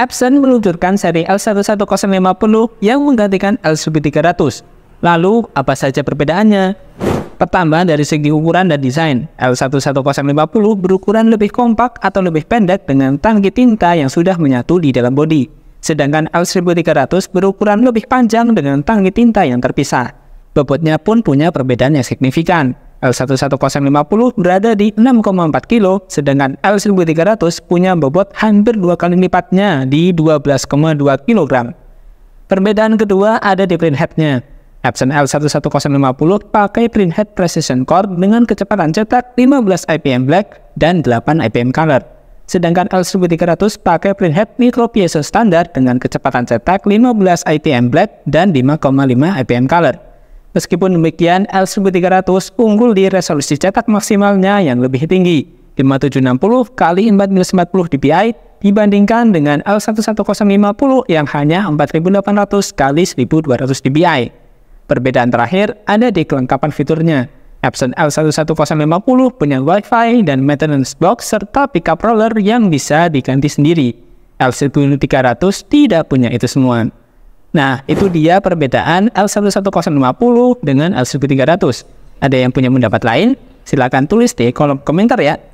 Epson meluncurkan seri L11050 yang menggantikan L1300. Lalu, apa saja perbedaannya? Pertama, dari segi ukuran dan desain, L11050 berukuran lebih kompak atau lebih pendek dengan tangki tinta yang sudah menyatu di dalam bodi. Sedangkan L1300 berukuran lebih panjang dengan tangki tinta yang terpisah. Bobotnya pun punya perbedaan yang signifikan. L11050 berada di 6,4 kilo, sedangkan L1300 punya bobot hampir dua kali lipatnya di 12,2 kg. Perbedaan kedua ada di print headnya. Epson L11050 pakai printhead precision core dengan kecepatan cetak 15 IPM black dan 8 IPM color. Sedangkan L1300 pakai printhead head micro piezo standar dengan kecepatan cetak 15 IPM black dan 5,5 IPM color. Meskipun demikian, L1300 unggul di resolusi cetak maksimalnya yang lebih tinggi, 5760 kali 4940 dpi dibandingkan dengan L11050 yang hanya 4800 kali 1200 dpi. Perbedaan terakhir ada di kelengkapan fiturnya. Epson L11050 punya Wi-Fi dan maintenance box serta pickup roller yang bisa diganti sendiri. L1300 tidak punya itu semua. Nah, itu dia perbedaan L11050 dengan L1300. Ada yang punya pendapat lain? Silahkan tulis di kolom komentar ya.